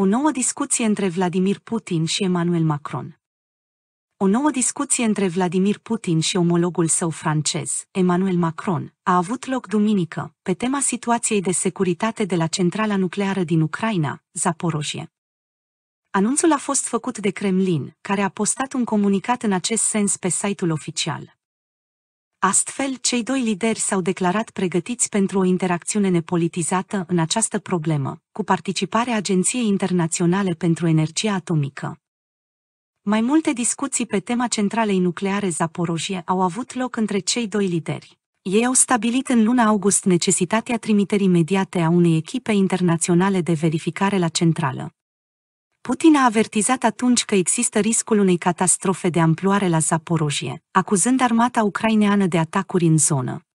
O nouă discuție între Vladimir Putin și Emmanuel Macron. O nouă discuție între Vladimir Putin și omologul său francez, Emmanuel Macron, a avut loc duminică, pe tema situației de securitate de la centrala nucleară din Ucraina, Zaporojie. Anunțul a fost făcut de Kremlin, care a postat un comunicat în acest sens pe site-ul oficial. Astfel, cei doi lideri s-au declarat pregătiți pentru o interacțiune nepolitizată în această problemă, cu participarea Agenției Internaționale pentru Energie Atomică. Mai multe discuții pe tema centralei nucleare Zaporojie au avut loc între cei doi lideri. Ei au stabilit în luna august necesitatea trimiterii imediate a unei echipe internaționale de verificare la centrală, Putin a avertizat atunci că există riscul unei catastrofe de amploare la Zaporojie, acuzând armata ucraineană de atacuri în zonă.